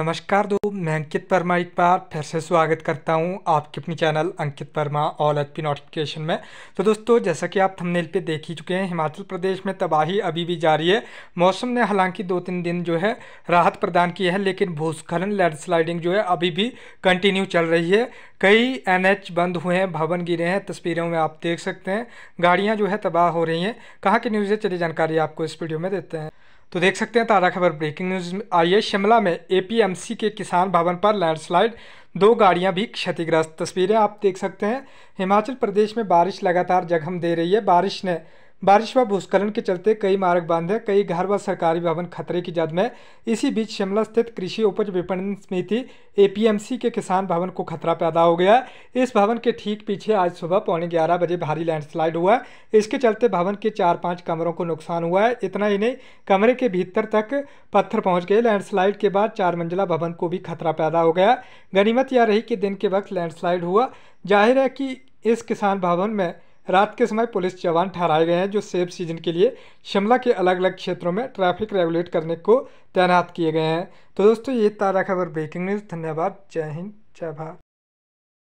नमस्कार दो मैं अंकित वर्मा एक बार फिर से स्वागत करता हूं आपके अपने channel Ankit Verma all H P notification में तो दोस्तों जैसा कि आप थंबनेल पे देख ही चुके हैं हिमाचल प्रदेश में तबाही अभी भी जारी है मौसम ने हालांकि दो तीन दिन जो है राहत प्रदान की है लेकिन भूस्खलन लैंडस्लाइडिंग जो है अभी भी कंटिन्यू चल रही है कई एन बंद हुए हैं भवन गिरे हैं तस्वीरों में आप देख सकते हैं गाड़ियाँ जो है तबाह हो रही हैं कहाँ की न्यूज है चली जानकारी आपको इस वीडियो में देते हैं तो देख सकते हैं ताज़ा खबर ब्रेकिंग न्यूज़ आई है शिमला में एपीएमसी के किसान भवन पर लैंडस्लाइड दो गाड़ियां भी क्षतिग्रस्त तस्वीरें आप देख सकते हैं हिमाचल प्रदेश में बारिश लगातार जख्म दे रही है बारिश ने बारिश व भूस्खलन के चलते कई मार्ग बंद है कई घर व सरकारी भवन खतरे की जद में इसी बीच शिमला स्थित कृषि उपज विपणन समिति एपीएमसी के किसान भवन को खतरा पैदा हो गया इस भवन के ठीक पीछे आज सुबह पौने ग्यारह बजे भारी लैंडस्लाइड हुआ इसके चलते भवन के चार पाँच कमरों को नुकसान हुआ है इतना ही नहीं कमरे के भीतर तक पत्थर पहुंच गए लैंडस्लाइड के बाद चार मंजिला भवन को भी खतरा पैदा हो गया गनीमत यह रही कि दिन के वक्त लैंडस्लाइड हुआ जाहिर है कि इस किसान भवन में रात के समय पुलिस जवान ठहराए गए हैं जो सेब सीजन के लिए शिमला के अलग अलग क्षेत्रों में ट्रैफिक रेगुलेट करने को तैनात किए गए हैं तो दोस्तों ये ताज़ा खबर ब्रेकिंग न्यूज़ धन्यवाद जय हिंद जय भारत